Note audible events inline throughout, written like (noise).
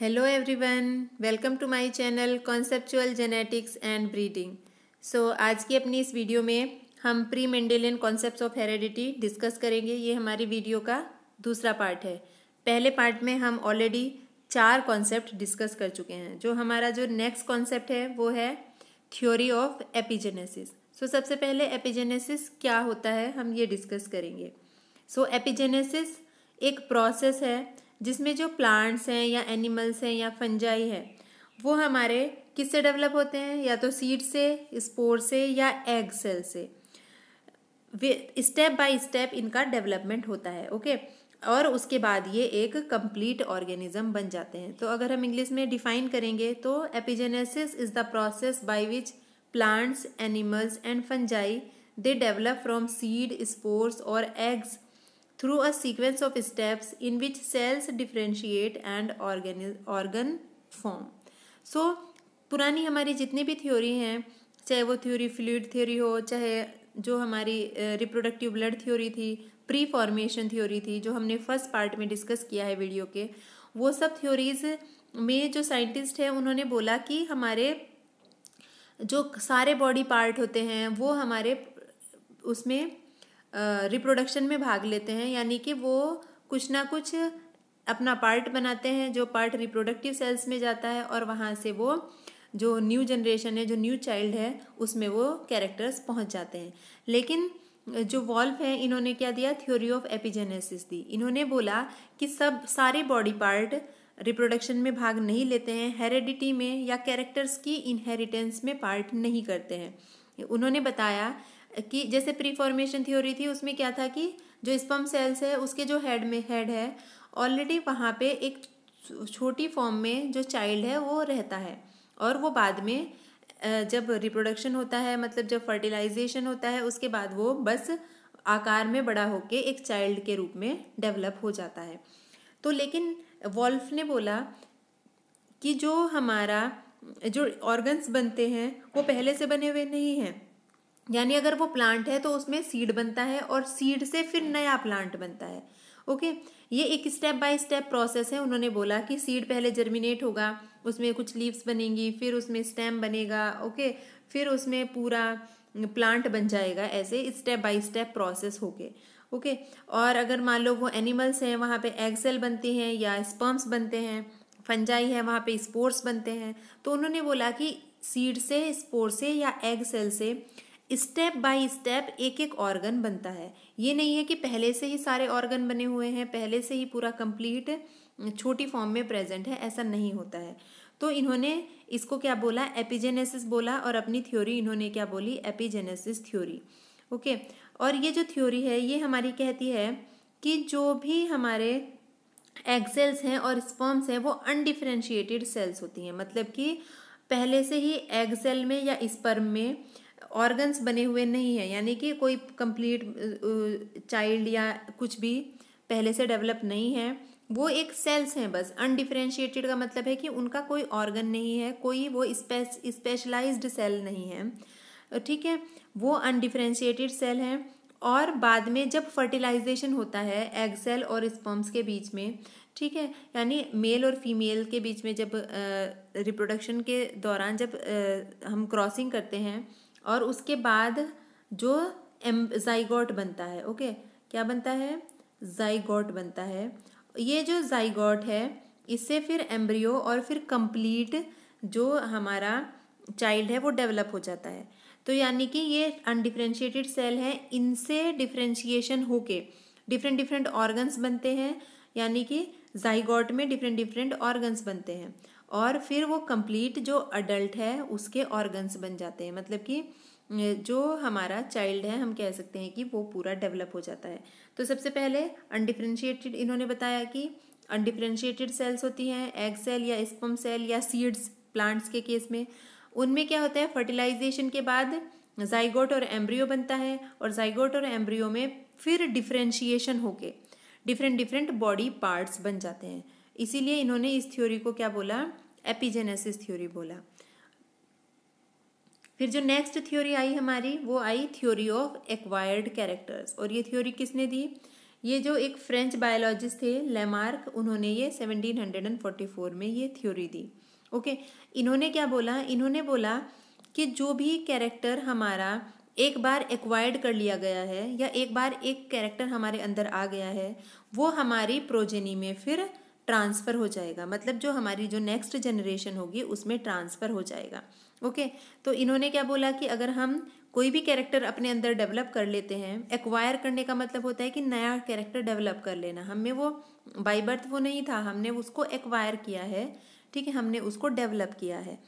Hello everyone welcome to my channel conceptual genetics and breeding so आज की अपनी इस वीडियो में हम pre Mendelian concept of heredity discuss करेंगे ये हमारी वीडियो का दूसरा पार्ट है पहले पार्ट में हम ऑलरेडी चार कॉन्सेप्ट डिस्कस कर चुके हैं जो हमारा जो नेक्स्ट कॉन्सेप्ट है वो है थ्योरी ऑफ एपिजेनेसिस सो सबसे पहले एपिजेनेसिस क्या होता है हम ये डिस्कस करेंगे सो so, एपिजेनेसिस एक प्रोसेस है जिसमें जो प्लांट्स हैं या एनिमल्स हैं या फंजाई है वो हमारे किससे डेवलप होते हैं या तो सीड से स्पोर से या एग सेल से स्टेप बाय स्टेप इनका डेवलपमेंट होता है ओके और उसके बाद ये एक कंप्लीट ऑर्गेनिज्म बन जाते हैं तो अगर हम इंग्लिश में डिफाइन करेंगे तो epigenesis is the process by which plants animals and fungi they develop from seed spores और eggs through a sequence of steps in which cells differentiate and organ organ form so पुरानी हमारी जितनी भी theory हैं चाहे वो theory field theory हो चाहे जो हमारी रिप्रोडक्टिव ब्लड थ्योरी थी प्री फॉर्मेशन थ्योरी थी जो हमने फर्स्ट पार्ट में डिस्कस किया है वीडियो के वो सब थ्योरीज में जो साइंटिस्ट हैं उन्होंने बोला कि हमारे जो सारे बॉडी पार्ट होते हैं वो हमारे उसमें रिप्रोडक्शन में भाग लेते हैं यानी कि वो कुछ ना कुछ अपना पार्ट बनाते हैं जो पार्ट रिप्रोडक्टिव सेल्स में जाता है और वहाँ से वो जो न्यू जनरेशन है जो न्यू चाइल्ड है उसमें वो कैरेक्टर्स पहुँच जाते हैं लेकिन जो वॉल्फ है इन्होंने क्या दिया थ्योरी ऑफ एपिजेनेसिस दी इन्होंने बोला कि सब सारे बॉडी पार्ट रिप्रोडक्शन में भाग नहीं लेते हैं हेरिडिटी में या कैरेक्टर्स की इनहेरिटेंस में पार्ट नहीं करते हैं उन्होंने बताया कि जैसे प्री फॉर्मेशन थ्योरी थी उसमें क्या था कि जो स्पम सेल्स है उसके जो हेड में हेड है ऑलरेडी वहाँ पे एक छोटी फॉर्म में जो चाइल्ड है वो रहता है और वो बाद में जब रिप्रोडक्शन होता है मतलब जब फर्टिलाइजेशन होता है उसके बाद वो बस आकार में बड़ा होके एक चाइल्ड के रूप में डेवलप हो जाता है तो लेकिन वॉल्फ ने बोला कि जो हमारा जो ऑर्गन्स बनते हैं वो पहले से बने हुए नहीं हैं यानी अगर वो प्लांट है तो उसमें सीड बनता है और सीड से फिर नया प्लांट बनता है ओके ये एक स्टेप बाय स्टेप प्रोसेस है उन्होंने बोला कि सीड पहले जर्मिनेट होगा उसमें कुछ लीव्स बनेंगी फिर उसमें स्टेम बनेगा ओके फिर उसमें पूरा प्लांट बन जाएगा ऐसे स्टेप बाय स्टेप प्रोसेस होके ओके और अगर मान लो वो एनिमल्स हैं वहाँ पे एग सेल बनते हैं या स्पर्म्स बनते हैं फंजाई है वहाँ पे स्पोर्ट्स बनते हैं तो उन्होंने बोला कि सीड से स्पोर से या एग सेल से स्टेप बाय स्टेप एक एक ऑर्गन बनता है ये नहीं है कि पहले से ही सारे ऑर्गन बने हुए हैं पहले से ही पूरा कंप्लीट छोटी फॉर्म में प्रेजेंट है ऐसा नहीं होता है तो इन्होंने इसको क्या बोला एपिजेनेसिस बोला और अपनी थ्योरी इन्होंने क्या बोली एपिजेनेसिस थ्योरी ओके और ये जो थ्योरी है ये हमारी कहती है कि जो भी हमारे एग सेल्स हैं और स्पर्म्स हैं वो अनडिफ्रेंशिएटेड सेल्स होती हैं मतलब कि पहले से ही एग सेल में या स्पर्म में ऑर्गन्स बने हुए नहीं है यानी कि कोई कंप्लीट चाइल्ड या कुछ भी पहले से डेवलप नहीं है वो एक सेल्स हैं बस अनडिफ्रेंशिएटेड का मतलब है कि उनका कोई ऑर्गन नहीं है कोई वो स्पेशलाइज्ड सेल नहीं है ठीक है वो अनडिफ्रेंशिएटेड सेल हैं और बाद में जब फर्टिलाइजेशन होता है एग सेल और स्पर्म्स के बीच में ठीक है यानी मेल और फीमेल के बीच में जब रिप्रोडक्शन के दौरान जब आ, हम क्रॉसिंग करते हैं और उसके बाद जो एम जाइगोट बनता है ओके क्या बनता है जाइगॉट बनता है ये जो जाइगॉट है इससे फिर एम्ब्रियो और फिर कंप्लीट जो हमारा चाइल्ड है वो डेवलप हो जाता है तो यानी कि ये अनडिफ्रेंशिएटेड सेल है इनसे डिफ्रेंशिएशन होके डिफरेंट डिफरेंट ऑर्गन्स बनते हैं यानी कि जाइगॉट में डिफरेंट डिफरेंट ऑर्गन्स बनते हैं और फिर वो कंप्लीट जो अडल्ट है उसके ऑर्गन्स बन जाते हैं मतलब कि जो हमारा चाइल्ड है हम कह सकते हैं कि वो पूरा डेवलप हो जाता है तो सबसे पहले अनडिफ्रेंशिएटेड इन्होंने बताया कि अनडिफ्रेंशिएटेड सेल्स होती हैं एग सेल या स्पम सेल या सीड्स प्लांट्स के केस में उनमें क्या होता है फर्टिलाइजेशन के बाद जाइगोट और एम्ब्रियो बनता है और जाइगोट और एम्ब्रियो में फिर डिफ्रेंशिएशन होके डिफरेंट डिफरेंट बॉडी पार्ट्स बन जाते हैं इसीलिए इन्होंने इस थ्योरी को क्या बोला एपिजेनेसिस थ्योरी बोला फिर जो नेक्स्ट थ्योरी आई हमारी वो आई थ्योरी ऑफ एक्वायर्ड कैरेक्टर्स और ये थ्योरी किसने दी ये जो एक फ्रेंच बायोलॉजिस्ट थे लेमार्क उन्होंने ये 1744 में ये थ्योरी दी ओके इन्होंने क्या बोला इन्होंने बोला कि जो भी कैरेक्टर हमारा एक बार एक्वायर्ड कर लिया गया है या एक बार एक कैरेक्टर हमारे अंदर आ गया है वो हमारी प्रोजेनी में फिर ट्रांसफ़र हो जाएगा मतलब जो हमारी जो नेक्स्ट जनरेशन होगी उसमें ट्रांसफ़र हो जाएगा ओके तो इन्होंने क्या बोला कि अगर हम कोई भी कैरेक्टर अपने अंदर डेवलप कर लेते हैं एक्वायर करने का मतलब होता है कि नया कैरेक्टर डेवलप कर लेना हमें वो बाई बर्थ वो नहीं था हमने उसको एक्वायर किया है ठीक है हमने उसको डेवलप किया है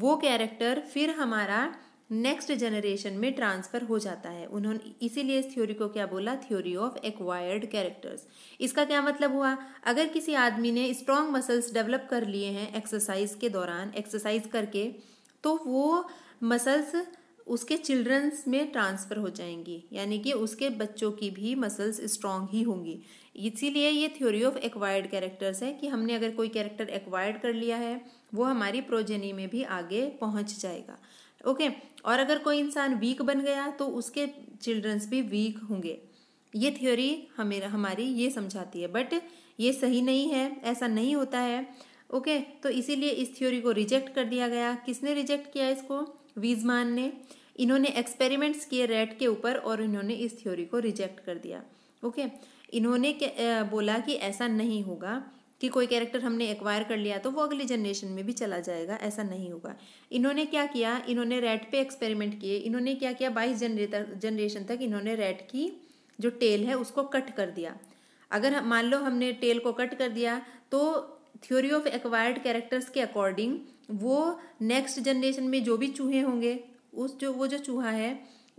वो कैरेक्टर फिर हमारा नेक्स्ट जनरेशन में ट्रांसफ़र हो जाता है उन्होंने इसीलिए इस थ्योरी को क्या बोला थ्योरी ऑफ एक्वायर्ड कैरेक्टर्स इसका क्या मतलब हुआ अगर किसी आदमी ने स्ट्रॉन्ग मसल्स डेवलप कर लिए हैं एक्सरसाइज के दौरान एक्सरसाइज करके तो वो मसल्स उसके चिल्ड्रंस में ट्रांसफ़र हो जाएंगी यानी कि उसके बच्चों की भी मसल्स स्ट्रांग ही होंगी इसीलिए ये थ्योरी ऑफ एक्वायर्ड कैरेक्टर्स है कि हमने अगर कोई कैरेक्टर एक्वायर्ड कर लिया है वो हमारी प्रोजेनी में भी आगे पहुंच जाएगा ओके और अगर कोई इंसान वीक बन गया तो उसके चिल्ड्रंस भी वीक होंगे ये थ्योरी हमें हमारी ये समझाती है बट ये सही नहीं है ऐसा नहीं होता है ओके तो इसीलिए इस थ्योरी को रिजेक्ट कर दिया गया किसने रिजेक्ट किया इसको वीजमान ने इन्होंने एक्सपेरिमेंट्स किए रेट के ऊपर और इन्होंने इस थ्योरी को रिजेक्ट कर दिया ओके इन्होंने बोला कि ऐसा नहीं होगा कि कोई कैरेक्टर हमने एक्वायर कर लिया तो वो अगली जनरेशन में भी चला जाएगा ऐसा नहीं होगा इन्होंने क्या किया इन्होंने रेट पे एक्सपेरिमेंट किए इन्होंने क्या किया बाईस जनरेशन तक इन्होंने रेट की जो टेल है उसको कट कर दिया अगर मान लो हमने टेल को कट कर दिया तो थ्योरी ऑफ एक्वायर्ड कैरेक्टर्स के अकॉर्डिंग वो नेक्स्ट जनरेशन में जो भी चूहे होंगे उस जो वो जो चूहा है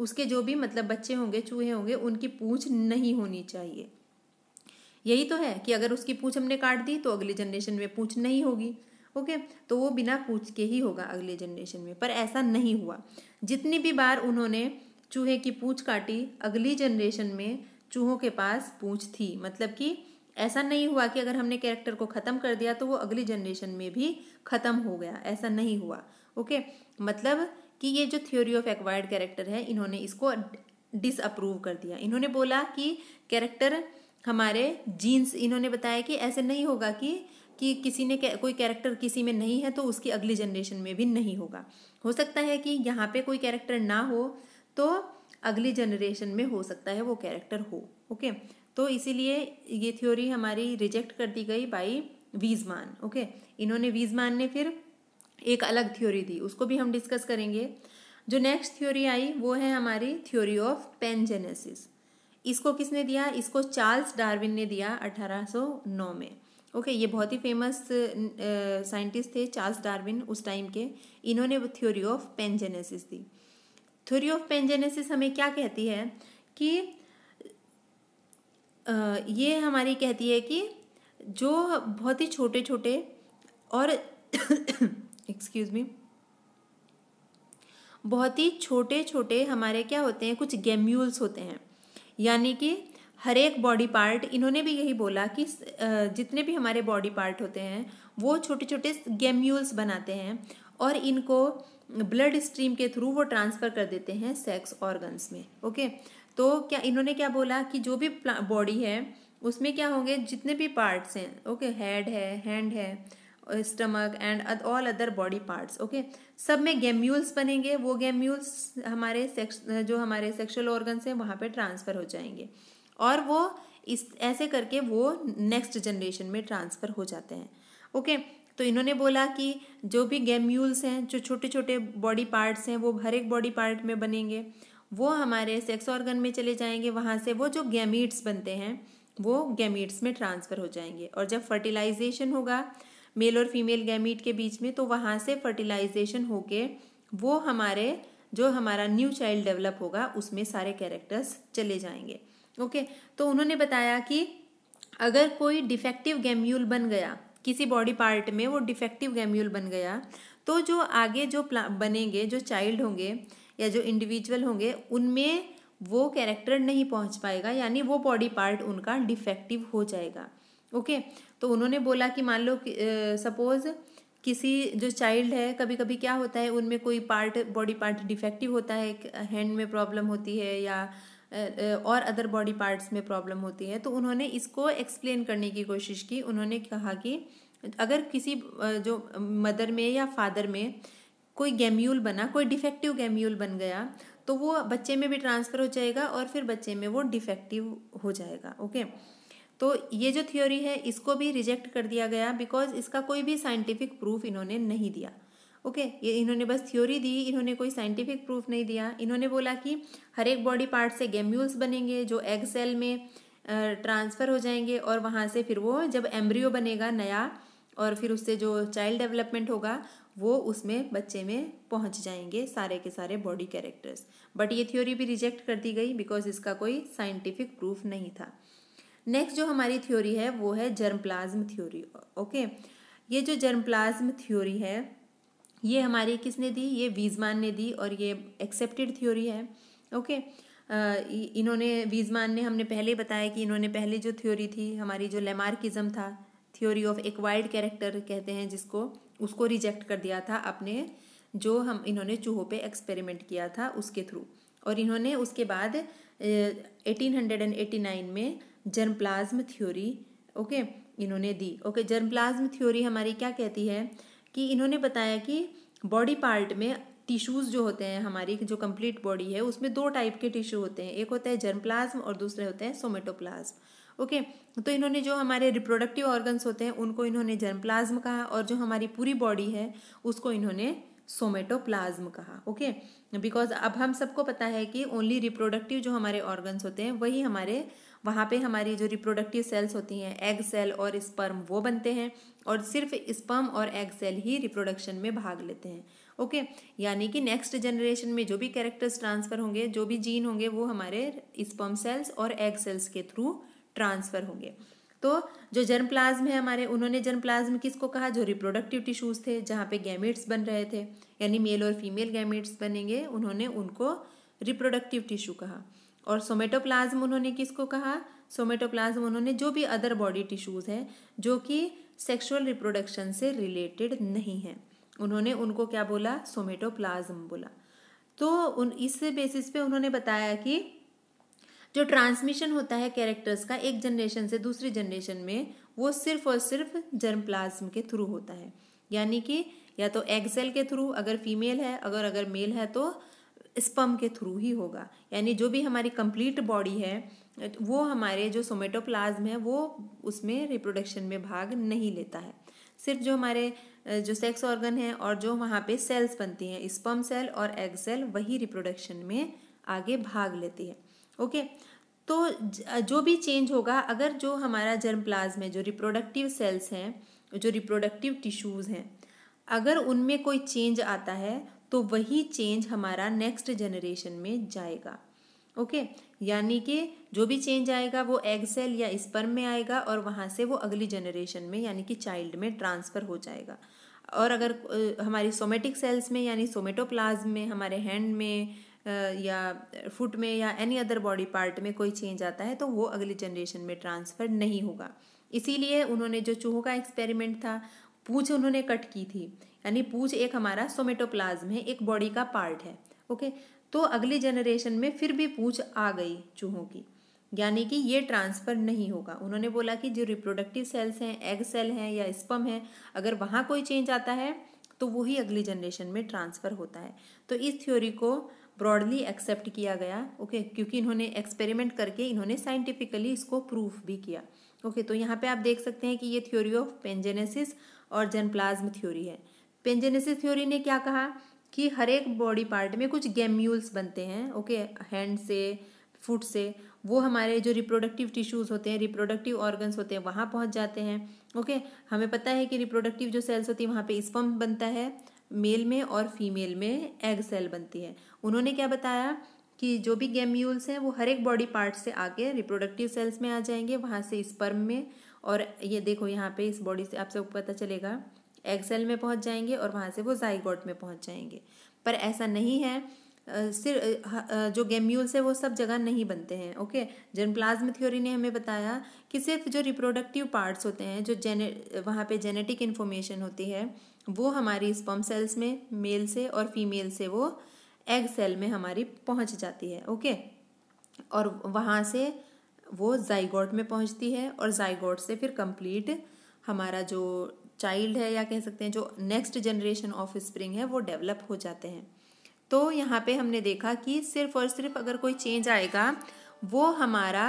उसके जो भी मतलब बच्चे होंगे चूहे होंगे उनकी पूछ नहीं होनी चाहिए यही तो है कि अगर उसकी पूछ हमने काट दी तो अगली जनरेशन में पूछ नहीं होगी ओके तो वो बिना पूछ के ही होगा अगले जनरेशन में पर ऐसा नहीं हुआ जितनी भी बार उन्होंने चूहे की पूछ काटी अगली जनरेशन में चूहों के पास पूछ थी मतलब कि ऐसा नहीं हुआ कि अगर हमने कैरेक्टर को ख़त्म कर दिया तो वो अगली जनरेशन में भी ख़त्म हो गया ऐसा नहीं हुआ ओके मतलब कि ये जो थ्योरी ऑफ एक्वायर्ड कैरेक्टर है इन्होंने इसको डिसअप्रूव कर दिया इन्होंने बोला कि कैरेक्टर हमारे जीन्स इन्होंने बताया कि ऐसे नहीं होगा कि कि किसी ने कोई कैरेक्टर किसी में नहीं है तो उसकी अगली जनरेशन में भी नहीं होगा हो सकता है कि यहाँ पे कोई कैरेक्टर ना हो तो अगली जनरेशन में हो सकता है वो कैरेक्टर हो ओके तो इसीलिए ये थ्योरी हमारी रिजेक्ट कर दी गई बाई वीजमान ओके इन्होंने वीजमान ने फिर एक अलग थ्योरी दी उसको भी हम डिस्कस करेंगे जो नेक्स्ट थ्योरी आई वो है हमारी थ्योरी ऑफ पेनजेनेसिस इसको किसने दिया इसको चार्ल्स डार्विन ने दिया 1809 में ओके ये बहुत ही फेमस साइंटिस्ट थे चार्ल्स डार्विन उस टाइम के इन्होंने थ्योरी ऑफ पेनजेनेसिस दी थ्योरी ऑफ पेनजेनेसिस हमें क्या कहती है कि ये हमारी कहती है कि जो बहुत ही छोटे छोटे और एक्सक्यूज (coughs) मी बहुत ही छोटे छोटे हमारे क्या होते हैं कुछ गेम्यूल्स होते हैं यानी कि हर एक बॉडी पार्ट इन्होंने भी यही बोला कि जितने भी हमारे बॉडी पार्ट होते हैं वो छोटे छोटे गेम्यूल्स बनाते हैं और इनको ब्लड स्ट्रीम के थ्रू वो ट्रांसफ़र कर देते हैं सेक्स ऑर्गन्स में ओके तो क्या इन्होंने क्या बोला कि जो भी बॉडी है उसमें क्या होंगे जितने भी पार्ट्स हैं ओके हेड है हैंड है stomach and all other body parts okay सब में गेम्यूल्स बनेंगे वो गेम्यूल्स हमारे सेक्स जो हमारे सेक्शुअल ऑर्गन्स हैं वहाँ पे ट्रांसफ़र हो जाएंगे और वो इस ऐसे करके वो नेक्स्ट जनरेशन में ट्रांसफ़र हो जाते हैं ओके okay? तो इन्होंने बोला कि जो भी गेम्यूल्स हैं जो छोटे छोटे बॉडी पार्ट्स हैं वो हर एक बॉडी पार्ट में बनेंगे वो हमारे सेक्स ऑर्गन में चले जाएंगे वहाँ से वो जो गैमीट्स बनते हैं वो गैमीट्स में ट्रांसफ़र हो जाएंगे और जब फर्टिलाइजेशन होगा मेल और फीमेल गैमीट के बीच में तो वहाँ से फर्टिलाइजेशन होके वो हमारे जो हमारा न्यू चाइल्ड डेवलप होगा उसमें सारे कैरेक्टर्स चले जाएंगे ओके तो उन्होंने बताया कि अगर कोई डिफेक्टिव गैम्यूल बन गया किसी बॉडी पार्ट में वो डिफेक्टिव गैम्यूल बन गया तो जो आगे जो बनेंगे जो चाइल्ड होंगे या जो इंडिविजुअल होंगे उनमें वो कैरेक्टर नहीं पहुंच पाएगा यानी वो बॉडी पार्ट उनका डिफेक्टिव हो जाएगा ओके तो उन्होंने बोला कि मान लो कि, सपोज़ किसी जो चाइल्ड है कभी कभी क्या होता है उनमें कोई पार्ट बॉडी पार्ट डिफेक्टिव होता है हैंड में प्रॉब्लम होती है या और अदर बॉडी पार्ट्स में प्रॉब्लम होती है तो उन्होंने इसको एक्सप्लेन करने की कोशिश की उन्होंने कहा कि अगर किसी जो मदर में या फादर में कोई गैम्यूल बना कोई डिफेक्टिव गैम्यूल बन गया तो वो बच्चे में भी ट्रांसफ़र हो जाएगा और फिर बच्चे में वो डिफेक्टिव हो जाएगा ओके okay? तो ये जो थ्योरी है इसको भी रिजेक्ट कर दिया गया बिकॉज इसका कोई भी साइंटिफिक प्रूफ इन्होंने नहीं दिया ओके okay, ये इन्होंने बस थ्योरी दी इन्होंने कोई साइंटिफिक प्रूफ नहीं दिया इन्होंने बोला कि हर एक बॉडी पार्ट से गेम्यूल्स बनेंगे जो एग सेल में ट्रांसफ़र हो जाएंगे और वहाँ से फिर वो जब एम्ब्रियो बनेगा नया और फिर उससे जो चाइल्ड डेवलपमेंट होगा वो उसमें बच्चे में पहुँच जाएंगे सारे के सारे बॉडी कैरेक्टर्स बट ये थ्योरी भी रिजेक्ट कर दी गई बिकॉज इसका कोई साइंटिफिक प्रूफ नहीं था नेक्स्ट जो हमारी थ्योरी है वो है जर्म प्लाज्म थ्योरी ओके ये जो जर्म प्लाज्म थ्योरी है ये हमारी किसने दी ये वीजमान ने दी और ये एक्सेप्टेड थ्योरी है ओके इन्होंने वीजमान ने हमने पहले बताया कि इन्होंने पहले जो थ्योरी थी हमारी जो लेमार्किज्म था थ्योरी ऑफ एक्वायर्ड कैरेक्टर कहते हैं जिसको उसको रिजेक्ट कर दिया था अपने जो हम इन्होंने चूहों पे एक्सपेरिमेंट किया था उसके थ्रू और इन्होंने उसके बाद 1889 में जर्म प्लाज्म थ्योरी ओके इन्होंने दी ओके जर्म प्लाज्म थ्योरी हमारी क्या कहती है कि इन्होंने बताया कि बॉडी पार्ट में टिश्यूज़ जो होते हैं हमारी जो कंप्लीट बॉडी है उसमें दो टाइप के टिश्यू होते हैं एक होता है जर्म प्लाज्म और दूसरे होते हैं सोमेटोप्लाज्म ओके तो इन्होंने जो हमारे रिप्रोडक्टिव ऑर्गन्स होते हैं उनको इन्होंने जर्म प्लाज्म कहा और जो हमारी पूरी बॉडी है उसको इन्होंने सोमेटोप्लाज्म कहा ओके बिकॉज अब हम सबको पता है कि ओनली रिप्रोडक्टिव जो हमारे ऑर्गन्स होते हैं वही हमारे वहाँ पे हमारी जो रिप्रोडक्टिव सेल्स होती हैं एग सेल और स्पर्म वो बनते हैं और सिर्फ स्पर्म और एग सेल ही रिप्रोडक्शन में भाग लेते हैं ओके यानी कि नेक्स्ट जनरेशन में जो भी कैरेक्टर्स ट्रांसफ़र होंगे जो भी जीन होंगे वो हमारे स्पर्म सेल्स और एग सेल्स के थ्रू ट्रांसफ़र होंगे तो जो जर्म प्लाज्म है हमारे उन्होंने जर्म प्लाज्म किसको कहा जो रिप्रोडक्टिव टिश्यूज़ थे जहाँ पे गैमेट्स बन रहे थे यानी मेल और फीमेल गैमेट्स बनेंगे उन्होंने उनको रिप्रोडक्टिव टिश्यू कहा और सोमेटोप्लाज्म उन्होंने किसको कहा सोमेटोप्लाज्म उन्होंने जो भी अदर बॉडी टिश्यूज़ हैं जो कि सेक्सुअल रिप्रोडक्शन से रिलेटेड नहीं है उन्होंने उनको क्या बोला सोमेटोप्लाज्म बोला तो उन इस बेसिस पे उन्होंने बताया कि जो ट्रांसमिशन होता है कैरेक्टर्स का एक जनरेशन से दूसरी जनरेशन में वो सिर्फ और सिर्फ जर्म प्लाज्म के थ्रू होता है यानी कि या तो एक्सेल के थ्रू अगर फीमेल है अगर अगर मेल है तो स्पम के थ्रू ही होगा यानी जो भी हमारी कंप्लीट बॉडी है वो हमारे जो सोमेटोप्लाज्म है वो उसमें रिप्रोडक्शन में भाग नहीं लेता है सिर्फ जो हमारे जो सेक्स ऑर्गन है और जो वहाँ पे सेल्स बनती हैं स्पम सेल और एग सेल वही रिप्रोडक्शन में आगे भाग लेती है ओके तो जो भी चेंज होगा अगर जो हमारा जर्म प्लाज्म है जो रिप्रोडक्टिव सेल्स हैं जो रिप्रोडक्टिव टिश्यूज़ हैं अगर उनमें कोई चेंज आता है तो वही चेंज हमारा नेक्स्ट जनरेशन में जाएगा ओके okay? यानी कि जो भी चेंज आएगा वो एग सेल या स्पर्म में आएगा और वहाँ से वो अगली जनरेशन में यानी कि चाइल्ड में ट्रांसफ़र हो जाएगा और अगर हमारी सोमेटिक सेल्स में यानी सोमेटोप्लाज्म में हमारे हैंड में या फुट में या एनी अदर बॉडी पार्ट में कोई चेंज आता है तो वो अगली जनरेशन में ट्रांसफ़र नहीं होगा इसीलिए उन्होंने जो चूहों का एक्सपेरिमेंट था पूछ उन्होंने कट की थी यानी पूछ एक हमारा सोमेटोप्लाज्म है एक बॉडी का पार्ट है ओके तो अगली जनरेशन में फिर भी पूछ आ गई चूहों की यानी कि ये ट्रांसफ़र नहीं होगा उन्होंने बोला कि जो रिप्रोडक्टिव सेल्स हैं एग सेल हैं या स्पम है अगर वहाँ कोई चेंज आता है तो वही अगली जनरेशन में ट्रांसफ़र होता है तो इस थ्योरी को ब्रॉडली एक्सेप्ट किया गया ओके क्योंकि इन्होंने एक्सपेरिमेंट करके इन्होंने साइंटिफिकली इसको प्रूफ भी किया ओके तो यहाँ पे आप देख सकते हैं कि ये थ्योरी ऑफ पेंजेनेसिस और जनप्लाज्म थ्योरी है पेंजेनेसिस थ्योरी ने क्या कहा कि हर एक बॉडी पार्ट में कुछ गेम्यूल्स बनते हैं ओके हैंड से फुट से वो हमारे जो रिप्रोडक्टिव टिश्यूज़ होते हैं रिप्रोडक्टिव ऑर्गन्स होते हैं वहाँ पहुँच जाते हैं ओके हमें पता है कि रिप्रोडक्टिव जो सेल्स होती है वहाँ पे स्पम्प बनता है मेल में और फीमेल में एग सेल बनती है उन्होंने क्या बताया कि जो भी गेम्यूल्स हैं वो हर एक बॉडी पार्ट से आके रिप्रोडक्टिव सेल्स में आ जाएंगे वहाँ से स्पर्म में और ये देखो यहाँ पे इस बॉडी से आप सबको पता चलेगा एग सेल में पहुंच जाएंगे और वहाँ से वो जाइगोट में पहुंच जाएंगे पर ऐसा नहीं है सिर्फ जो गेम्यूल्स है वो सब जगह नहीं बनते हैं ओके जर्मप्लाज्म थ्योरी ने हमें बताया कि सिर्फ जो रिप्रोडक्टिव पार्ट्स होते हैं जो जेने वहाँ पे जेनेटिक इन्फॉर्मेशन होती है वो हमारी स्पम सेल्स में मेल से और फीमेल से वो एग सेल में हमारी पहुँच जाती है ओके और वहाँ से वो जाइगोट में पहुँचती है और जाइगोट से फिर कंप्लीट हमारा जो चाइल्ड है या कह सकते हैं जो नेक्स्ट जनरेशन ऑफ स्प्रिंग है वो डेवलप हो जाते हैं तो यहाँ पे हमने देखा कि सिर्फ और सिर्फ अगर कोई चेंज आएगा वो हमारा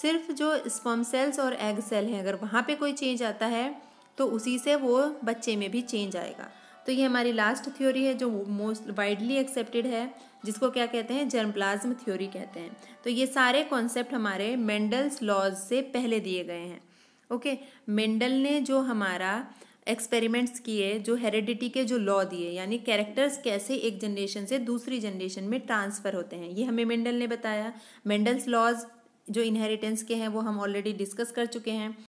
सिर्फ जो स्पम सेल्स और एग सेल हैं अगर वहाँ पे कोई चेंज आता है तो उसी से वो बच्चे में भी चेंज आएगा तो ये हमारी लास्ट थ्योरी है जो मोस्ट वाइडली एक्सेप्टेड है जिसको क्या कहते हैं जर्मप्लाज्म थ्योरी कहते हैं तो ये सारे कॉन्सेप्ट हमारे मेंडल्स लॉज से पहले दिए गए हैं ओके मेंडल ने जो हमारा एक्सपेरिमेंट्स किए जो हेरिडिटी के जो लॉ दिए यानी कैरेक्टर्स कैसे एक जनरेशन से दूसरी जनरेशन में ट्रांसफ़र होते हैं ये हमें मेंडल ने बताया मेंडल्स लॉज जो इनहेरिटेंस के हैं वो हम ऑलरेडी डिस्कस कर चुके हैं